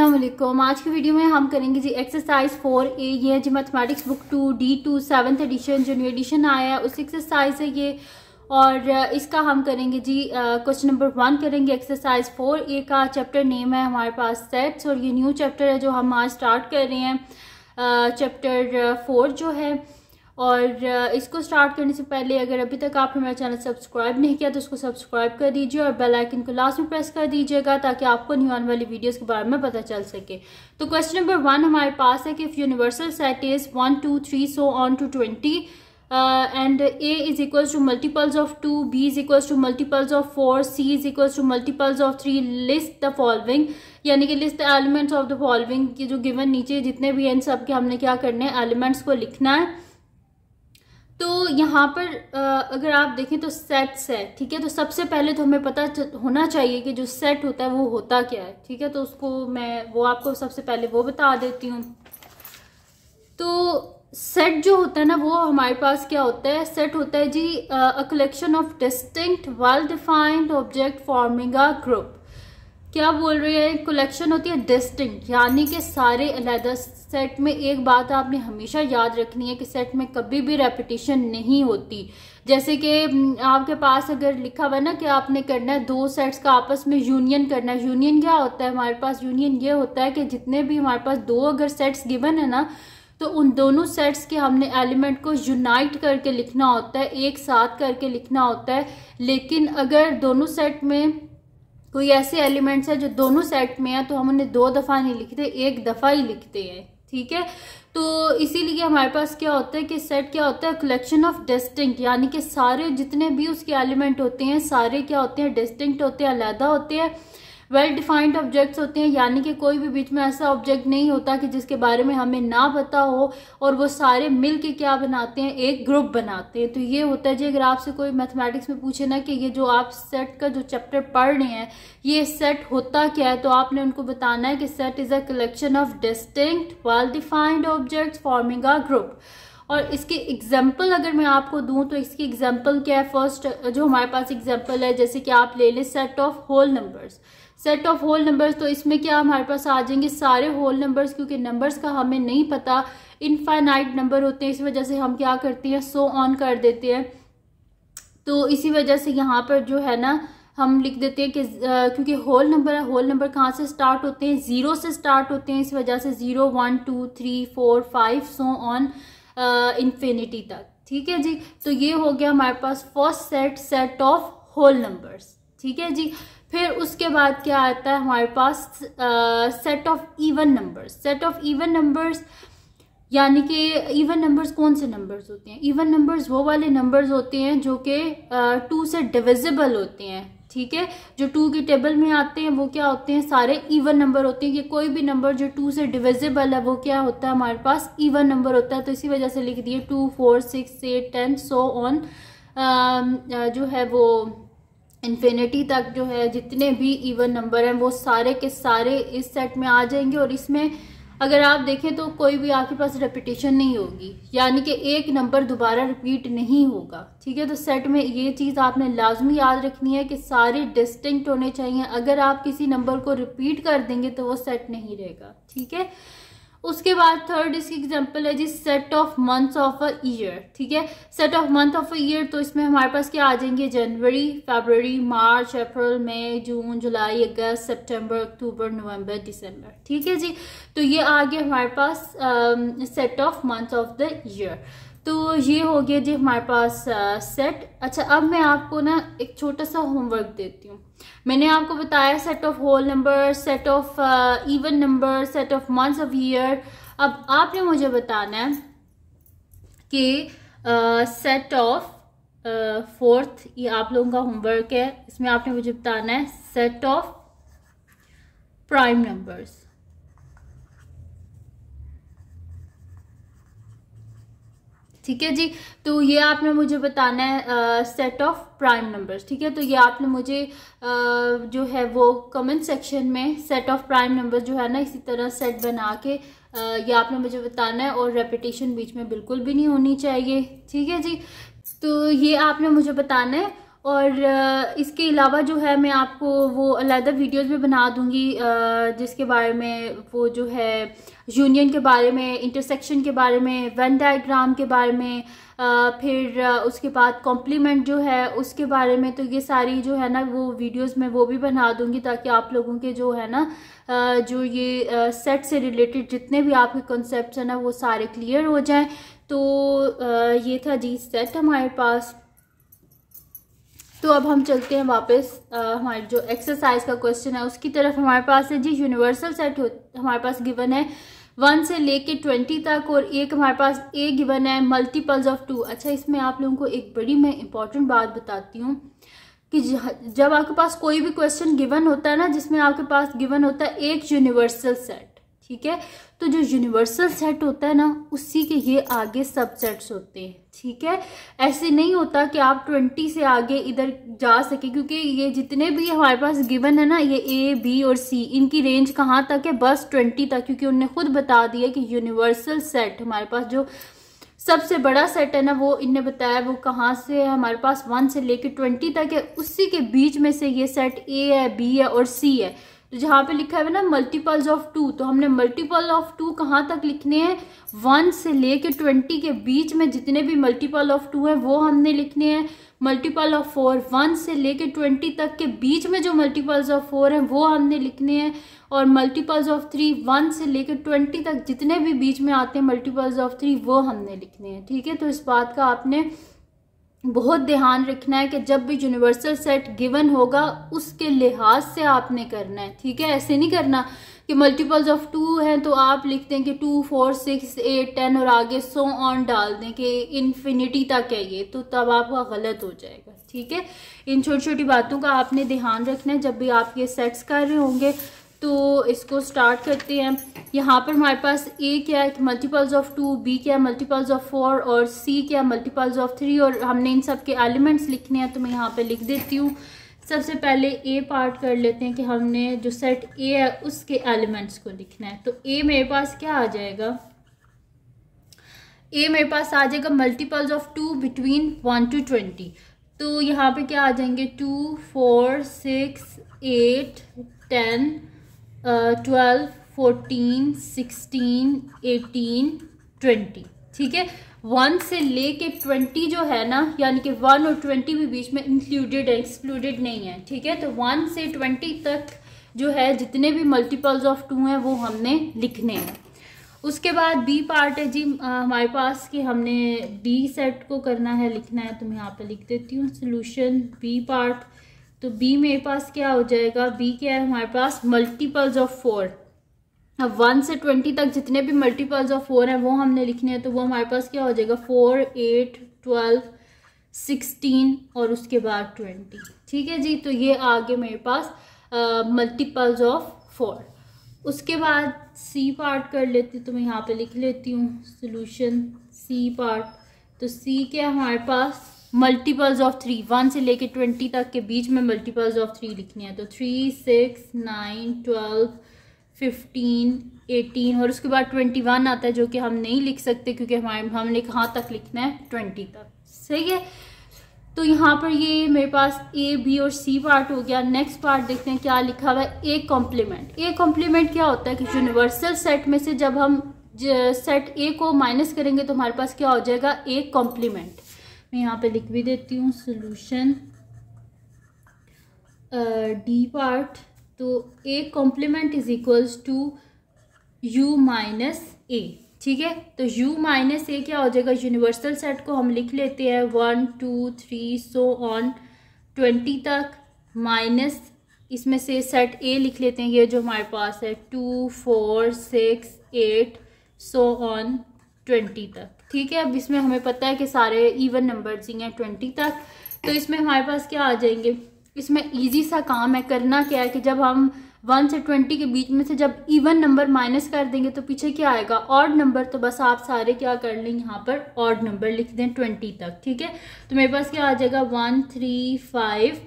असलम आज की वीडियो में हम करेंगे जी एक्सरसाइज फोर ए ये है जी mathematics book two D two seventh edition जो न्यू एडिशन आया है उस एक्सरसाइज है ये और इसका हम करेंगे जी क्वेश्चन नंबर वन करेंगे एक्सरसाइज फोर ए का चैप्टर नेम है हमारे पास सेट्स और ये न्यू चैप्टर है जो हम आज स्टार्ट कर रहे हैं चैप्टर फोर जो है और इसको स्टार्ट करने से पहले अगर अभी तक आपने मेरा चैनल सब्सक्राइब नहीं किया तो उसको सब्सक्राइब कर दीजिए और बेल आइकन को लास्ट में प्रेस कर दीजिएगा ताकि आपको न्यू आने वाली वीडियोस के बारे में पता चल सके तो क्वेश्चन नंबर वन हमारे पास है कि if universal set is one two three so on to twenty and A is equals to multiples of two B is equals to multiples of four C is equals to multiples of three list the following यानी कि list elements of the following जो given नीचे जितने भी हैं सब के हमने क्या करने हैं एलिमेंट्स को लिखना है तो यहाँ पर अगर आप देखें तो सेट्स है ठीक है तो सबसे पहले तो हमें पता होना चाहिए कि जो सेट होता है वो होता क्या है ठीक है तो उसको मैं वो आपको सबसे पहले वो बता देती हूँ तो सेट जो होता है ना वो हमारे पास क्या होता है सेट होता है जी a collection of distinct well defined object forming a group क्या बोल रही है कलेक्शन होती है डिस्टिंग यानी कि सारे अलहदा सेट में एक बात आपने हमेशा याद रखनी है कि सेट में कभी भी रेपिटेशन नहीं होती जैसे कि आपके पास अगर लिखा हुआ ना कि आपने करना है दो सेट्स का आपस में यूनियन करना है यूनियन क्या होता है हमारे पास यूनियन ये होता है कि जितने भी हमारे पास दो अगर सेट्स गिवन है ना तो उन दोनों सेट्स के हमने एलिमेंट को यूनाइट करके लिखना होता है एक साथ करके लिखना होता है लेकिन अगर दोनों सेट में तो ऐसे एलिमेंट्स है जो दोनों सेट में है तो हम उन्हें दो दफ़ा नहीं लिखते एक दफ़ा ही लिखते हैं ठीक है तो इसीलिए हमारे पास क्या होता है कि सेट क्या होता है कलेक्शन ऑफ डिस्टिंक्ट यानी कि सारे जितने भी उसके एलिमेंट होते हैं सारे क्या होते हैं डिस्टिंक्ट होते हैं अलहदा होते हैं वेल डिफाइंड ऑब्जेक्ट्स होते हैं यानी कि कोई भी बीच में ऐसा ऑब्जेक्ट नहीं होता कि जिसके बारे में हमें ना पता हो और वो सारे मिल के क्या बनाते हैं एक ग्रुप बनाते हैं तो ये होता है जी अगर आपसे कोई मैथमेटिक्स में पूछे ना कि ये जो आप सेट का जो चैप्टर पढ़ रहे हैं ये सेट होता क्या है तो आपने उनको बताना है कि set is a collection of distinct well defined objects forming a group और इसके एग्जाम्पल अगर मैं आपको दूं तो इसकी एग्जाम्पल क्या है फर्स्ट जो हमारे पास एग्जाम्पल है जैसे कि आप ले लें set of whole numbers set of whole numbers तो इसमें क्या हमारे पास आ जाएंगे सारे होल नंबर्स क्योंकि नंबर्स का हमें नहीं पता इनफाइनाइट नंबर होते हैं इस वजह से हम क्या करते हैं सो ऑन कर देते हैं तो इसी वजह से यहाँ पर जो है ना हम लिख देते हैं कि क्योंकि होल नंबर है होल नंबर कहाँ से स्टार्ट होते हैं ज़ीरो से स्टार्ट होते हैं इस वजह से zero one two three four five so on infinity तक ठीक है जी तो ये हो गया हमारे पास first set set of whole numbers ठीक है जी फिर उसके बाद क्या आता है हमारे पास set of even numbers set of even numbers यानी कि इवन नंबर्स कौन से नंबर्स होते हैं इवन नंबर्स वो वाले नंबर्स होते हैं जो कि टू से डिविजिबल होते हैं ठीक है जो टू की टेबल में आते हैं वो क्या होते हैं सारे इवन नंबर होते हैं कि कोई भी नंबर जो टू से डिविजिबल है वो क्या होता है हमारे पास इवन नंबर होता है तो इसी वजह से लिख दिए two four six eight ten so on जो है वो इन्फिनिटी तक जो है जितने भी इवन नंबर हैं वो सारे के सारे इस सेट में आ जाएंगे और इसमें अगर आप देखें तो कोई भी आपके पास रेपिटेशन नहीं होगी यानी कि एक नंबर दोबारा रिपीट नहीं होगा ठीक है तो सेट में ये चीज़ आपने लाजमी याद रखनी है कि सारे डिस्टिंक्ट होने चाहिए अगर आप किसी नंबर को रिपीट कर देंगे तो वो सेट नहीं रहेगा ठीक है उसके बाद थर्ड इसकी एग्जांपल है जी set of months of a year ठीक है set of month of a year तो इसमें हमारे पास क्या आ जाएंगे जनवरी फरवरी मार्च अप्रैल मई जून जुलाई अगस्त सितंबर अक्टूबर नवंबर दिसंबर ठीक है जी तो ये आ गया हमारे पास set of month of the year तो ये हो गया जी हमारे पास सेट uh, अच्छा अब मैं आपको ना एक छोटा सा होमवर्क देती हूँ मैंने आपको बताया set of whole number set of even number set of months of year अब आपने मुझे बताना है कि सेट ऑफ फोर्थ ये आप लोगों का होमवर्क है इसमें आपने मुझे बताना है सेट ऑफ प्राइम नंबर्स ठीक है जी तो ये आपने मुझे बताना है सेट ऑफ प्राइम नंबर्स ठीक है तो ये आपने मुझे आ, जो है वो कमेंट सेक्शन में सेट ऑफ प्राइम नंबर्स जो है ना इसी तरह सेट बना के आ, ये आपने मुझे बताना है और रेपिटेशन बीच में बिल्कुल भी नहीं होनी चाहिए ठीक है जी तो ये आपने मुझे बताना है और इसके अलावा जो है मैं आपको वो अलहदा वीडियोस भी बना दूँगी जिसके बारे में वो जो है यूनियन के बारे में इंटरसेक्शन के बारे में वन डायग्राम के बारे में फिर उसके बाद कॉम्प्लीमेंट जो है उसके बारे में तो ये सारी जो है ना वो वीडियोस में वो भी बना दूँगी ताकि आप लोगों के जो है ना जो ये सेट से रिलेटेड जितने भी आपके कॉन्सेप्ट हैं ना वो सारे क्लियर हो जाएँ तो ये था जी सेट हमारे पास तो अब हम चलते हैं वापस हमारे जो एक्सरसाइज का क्वेश्चन है उसकी तरफ हमारे पास है जी यूनिवर्सल सेट हो हमारे पास गिवन है वन से लेके ट्वेंटी तक और एक हमारे पास ए गिवन है मल्टीपल्स ऑफ टू अच्छा इसमें आप लोगों को एक बड़ी मैं इंपॉर्टेंट बात बताती हूँ कि जब आपके पास कोई भी क्वेश्चन गिवन होता है ना जिसमें आपके पास गिवन होता है एक यूनिवर्सल सेट ठीक है तो जो यूनिवर्सल सेट होता है ना उसी के ये आगे सब सेट्स होते हैं ठीक है ऐसे नहीं होता कि आप ट्वेंटी से आगे इधर जा सके क्योंकि ये जितने भी हमारे पास गिवन है ना ये ए बी और सी इनकी रेंज कहाँ तक है बस ट्वेंटी तक क्योंकि उनने खुद बता दिया कि यूनिवर्सल सेट हमारे पास जो सबसे बड़ा सेट है ना वो इनने बताया वो कहाँ से है हमारे पास वन से लेके ट्वेंटी तक है उसी के बीच में से ये सेट ए है बी है और सी है तो जहाँ पे लिखा है ना मल्टीपल्स ऑफ टू तो हमने मल्टीपल ऑफ टू कहाँ तक लिखने हैं वन से लेके ट्वेंटी के बीच में जितने भी मल्टीपल ऑफ टू हैं वो हमने लिखने हैं मल्टीपल ऑफ फोर वन से लेके ट्वेंटी तक के बीच में जो मल्टीपल्स ऑफ फोर हैं वो हमने लिखने हैं और मल्टीपल्स ऑफ थ्री वन से लेके ट्वेंटी तक जितने भी बीच में आते हैं मल्टीपल्स ऑफ थ्री वो हमने लिखने हैं ठीक है तो इस बात का आपने बहुत ध्यान रखना है कि जब भी यूनिवर्सल सेट गिवन होगा उसके लिहाज से आपने करना है ठीक है ऐसे नहीं करना कि मल्टीपल्स ऑफ टू हैं तो आप लिखते हैं कि two four six eight ten और आगे सो ऑन डाल दें कि इन्फिनिटी तक है ये तो तब आपका गलत हो जाएगा ठीक है इन छोटी छोटी बातों का आपने ध्यान रखना है जब भी आप ये सेट्स कर रहे होंगे तो इसको स्टार्ट करते हैं यहाँ पर हमारे पास ए क्या है मल्टीपल्स ऑफ टू बी क्या है मल्टीपल्स ऑफ फोर और सी क्या है मल्टीपल्स ऑफ थ्री और हमने इन सब के एलिमेंट्स लिखने हैं तो मैं यहाँ पे लिख देती हूँ सबसे पहले ए पार्ट कर लेते हैं कि हमने जो सेट ए है उसके एलिमेंट्स को लिखना है तो ए मेरे पास क्या आ जाएगा ए मेरे पास आ जाएगा multiples of two between one to twenty तो यहाँ पे क्या आ जाएंगे two four six eight ten twelve fourteen sixteen eighteen twenty ठीक है वन से लेके ट्वेंटी जो है ना यानी कि वन और ट्वेंटी भी बीच में इंक्लूडेड है एक्सक्लूडेड नहीं है ठीक है तो वन से ट्वेंटी तक जो है जितने भी मल्टीपल्स ऑफ टू हैं वो हमने लिखने हैं उसके बाद बी पार्ट है जी हमारे पास कि हमने बी सेट को करना है लिखना है तो मैं यहाँ पे लिख देती हूँ सोल्यूशन बी पार्ट तो बी मेरे पास क्या हो जाएगा बी क्या है हमारे पास मल्टीपल्स ऑफ फोर अब वन से ट्वेंटी तक जितने भी मल्टीपल्स ऑफ फोर हैं वो हमने लिखने हैं तो वो हमारे पास क्या हो जाएगा फोर एट ट्वेल्व सिक्सटीन और उसके बाद ट्वेंटी ठीक है जी तो ये आगे मेरे पास मल्टीपल्स ऑफ फोर उसके बाद सी पार्ट कर लेती हूँ तो मैं यहाँ पे लिख लेती हूँ सोल्यूशन सी पार्ट तो सी क्या हमारे पास मल्टीपल्स ऑफ थ्री वन से लेके ट्वेंटी तक के बीच में मल्टीपल्स ऑफ थ्री लिखने हैं तो three six nine twelve fifteen eighteen और उसके बाद ट्वेंटी वन आता है जो कि हम नहीं लिख सकते क्योंकि हमारे हमने कहाँ तक लिखना है ट्वेंटी तक सही है तो यहाँ पर ये मेरे पास ए बी और सी पार्ट हो गया नेक्स्ट पार्ट देखते हैं क्या लिखा हुआ है ए कॉम्प्लीमेंट ए कॉम्प्लीमेंट क्या होता है कि यूनिवर्सल सेट में से जब हम सेट ए को माइनस करेंगे तो हमारे पास क्या हो जाएगा ए कॉम्प्लीमेंट मैं यहाँ पे लिख भी देती हूँ सोल्यूशन डी पार्ट तो A complement is equals to U minus A ठीक है तो u माइनस ए क्या हो जाएगा यूनिवर्सल सेट को हम लिख लेते हैं one two three so on twenty तक माइनस इसमें से सेट ए लिख लेते हैं ये जो हमारे पास है two four six eight so on twenty तक ठीक है अब इसमें हमें पता है कि सारे इवन नंबर्स ही हैं ट्वेंटी तक तो इसमें हमारे पास क्या आ जाएंगे इसमें इजी सा काम है करना क्या है कि जब हम वन से ट्वेंटी के बीच में से जब इवन नंबर माइनस कर देंगे तो पीछे क्या आएगा ऑड नंबर तो बस आप सारे क्या कर लें यहाँ पर ऑड नंबर लिख दें ट्वेंटी तक ठीक है तो मेरे पास क्या आ जाएगा वन थ्री फाइव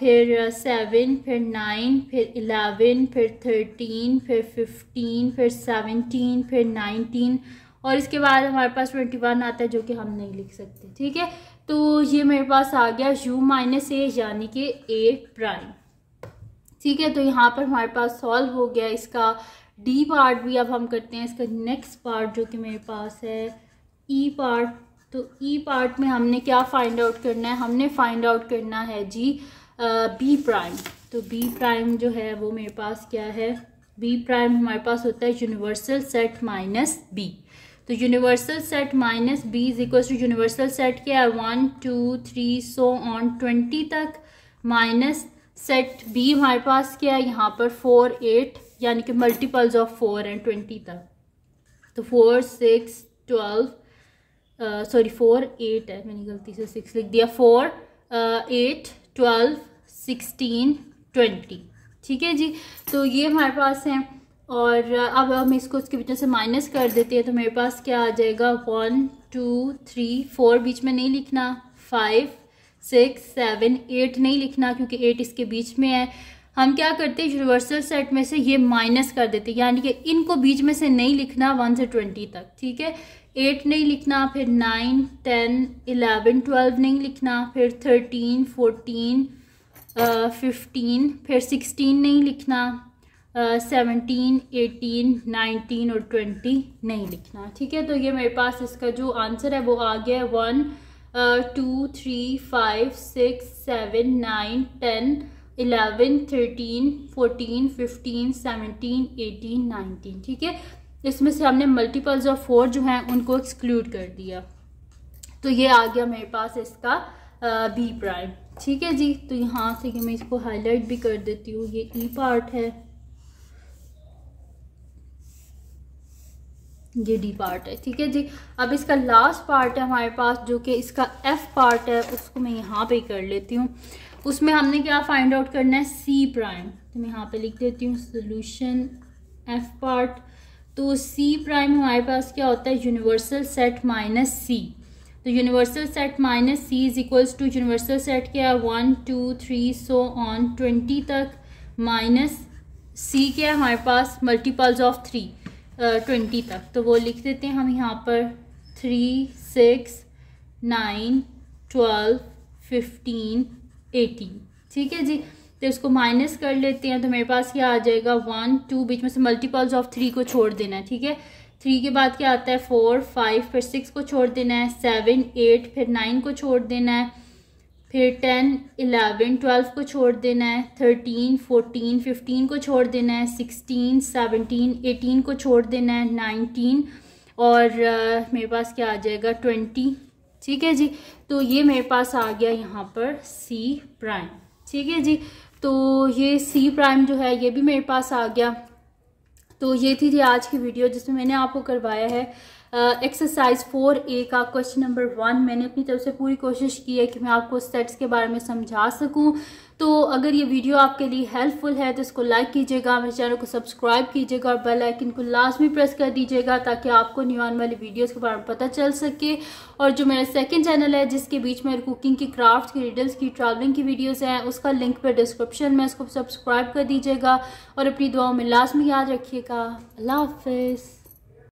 फिर सेवन फिर नाइन फिर इलेवन फिर थर्टीन फिर फिफ्टीन फिर सेवनटीन फिर नाइनटीन और इसके बाद हमारे पास ट्वेंटी वन आता है जो कि हम नहीं लिख सकते ठीक है तो ये मेरे पास आ गया यू माइनस ए यानी कि ए प्राइम ठीक है तो यहाँ पर हमारे पास सॉल्व हो गया इसका डी पार्ट भी अब हम करते हैं इसका नेक्स्ट पार्ट जो कि मेरे पास है ई e पार्ट तो ई e पार्ट में हमने क्या फाइंड आउट करना है हमने फाइंड आउट करना है जी बी प्राइम तो बी प्राइम जो है वो मेरे पास क्या है बी प्राइम हमारे पास होता है यूनिवर्सल सेट माइनस बी तो universal set minus B is equal to universal set क्या है one two three so on twenty तक माइनस सेट बी हमारे पास क्या है यहाँ पर फोर एट यानी कि multiples of four and twenty तक तो four six twelve sorry four eight है मैंने गलती से सिक्स लिख दिया four eight twelve sixteen twenty ठीक है जी तो ये हमारे पास हैं और अब हम इसको बीच में से माइनस कर देते हैं तो मेरे पास क्या आ जाएगा वन टू थ्री फोर बीच में नहीं लिखना फाइव सिक्स सेवन एट नहीं लिखना क्योंकि एट इसके बीच में है हम क्या करते हैं यूनिवर्सल सेट में से ये माइनस कर देते हैं यानी कि इनको बीच में से नहीं लिखना वन से ट्वेंटी तक ठीक है एट नहीं लिखना फिर नाइन टेन इलेवन ट्वेल्व नहीं लिखना फिर थर्टीन फोर्टीन फिफ्टीन फिर सिक्सटीन नहीं लिखना सेवनटीन एटीन नाइनटीन और ट्वेंटी नहीं लिखना ठीक है तो ये मेरे पास इसका जो आंसर है वो आ गया है one two three five six seven nine ten eleven thirteen fourteen fifteen seventeen eighteen nineteen ठीक है इसमें से हमने मल्टीपल्स ऑफ फोर जो हैं उनको एक्सक्लूड कर दिया तो ये आ गया मेरे पास इसका बी प्राइम ठीक है जी तो यहाँ से कि मैं इसको हाईलाइट भी कर देती हूँ ये ई e पार्ट है ये डी पार्ट है ठीक है जी अब इसका लास्ट पार्ट है हमारे पास जो कि इसका एफ पार्ट है उसको मैं यहाँ पे कर लेती हूँ उसमें हमने क्या फाइंड आउट करना है सी प्राइम तो मैं यहाँ पे लिख देती हूँ सोल्यूशन एफ पार्ट तो सी प्राइम हमारे पास क्या होता है यूनिवर्सल सेट माइनस सी तो universal set minus C is equals to universal set क्या है one two three so on twenty तक माइनस सी क्या है हमारे पास मल्टीपल्स ऑफ थ्री ट्वेंटी तक तो वो लिख देते हैं हम यहाँ पर three six nine twelve fifteen eighteen ठीक है जी तो इसको माइनस कर लेते हैं तो मेरे पास क्या आ जाएगा वन टू बीच में से मल्टीपल्स ऑफ थ्री को छोड़ देना है ठीक है थ्री के बाद क्या आता है फोर फाइव फिर सिक्स को छोड़ देना है सेवन एट फिर नाइन को छोड़ देना है फिर टेन इलेवन ट्वेल्व को छोड़ देना है थर्टीन फोर्टीन फिफ्टीन को छोड़ देना है सिक्सटीन सेवनटीन एटीन को छोड़ देना है नाइनटीन और uh, मेरे पास क्या आ जाएगा ट्वेंटी ठीक है जी तो ये मेरे पास आ गया यहाँ पर सी प्राइम ठीक है जी तो ये सी प्राइम जो है ये भी मेरे पास आ गया तो ये थी जी आज की वीडियो जिसमें मैंने आपको करवाया है एक्सरसाइज फोर ए का क्वेश्चन नंबर वन मैंने अपनी तरफ से पूरी कोशिश की है कि मैं आपको सेट्स के बारे में समझा सकूं तो अगर ये वीडियो आपके लिए हेल्पफुल है तो इसको लाइक कीजिएगा मेरे चैनल को सब्सक्राइब कीजिएगा और बेल आइकन को में प्रेस कर दीजिएगा ताकि आपको न्यू आने वाली वीडियोज़ के बारे में पता चल सके और जो मेरा सेकेंड चैनल है जिसके बीच में कुकिंग की क्राफ्ट की रिडल्स की ट्रैवलिंग की वीडियोज़ हैं उसका लिंक पर डिस्क्रिप्शन में इसको सब्सक्राइब कर दीजिएगा और अपनी दुआओं में लास्ट में याद रखिएगा अल्लाह हाफिज़